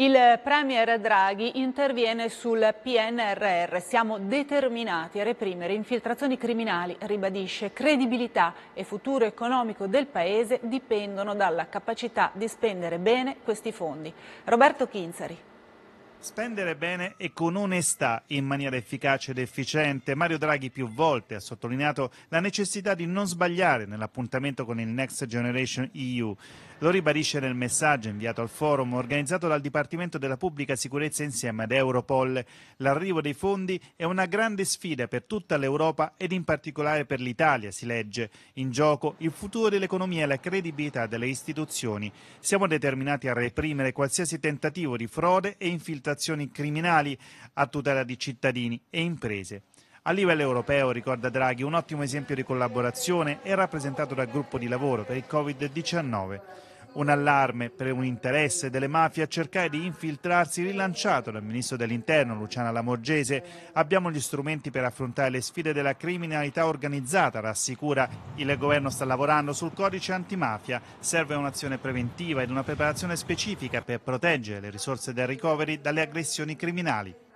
Il Premier Draghi interviene sul PNRR. Siamo determinati a reprimere infiltrazioni criminali, ribadisce. Credibilità e futuro economico del Paese dipendono dalla capacità di spendere bene questi fondi. Roberto Chinzari. Spendere bene e con onestà in maniera efficace ed efficiente. Mario Draghi più volte ha sottolineato la necessità di non sbagliare nell'appuntamento con il Next Generation EU. Lo ribadisce nel messaggio inviato al forum organizzato dal Dipartimento della Pubblica Sicurezza insieme ad Europol. L'arrivo dei fondi è una grande sfida per tutta l'Europa ed in particolare per l'Italia, si legge. In gioco il futuro dell'economia e la credibilità delle istituzioni. Siamo determinati a reprimere qualsiasi tentativo di frode e infiltrazione organizzazioni criminali a tutela di cittadini e imprese. A livello europeo, ricorda Draghi, un ottimo esempio di collaborazione è rappresentato dal gruppo di lavoro per il Covid-19 un allarme per un interesse delle mafie a cercare di infiltrarsi rilanciato dal ministro dell'Interno Luciana Lamorgese. Abbiamo gli strumenti per affrontare le sfide della criminalità organizzata, rassicura. Il governo sta lavorando sul codice antimafia. Serve un'azione preventiva ed una preparazione specifica per proteggere le risorse del recovery dalle aggressioni criminali.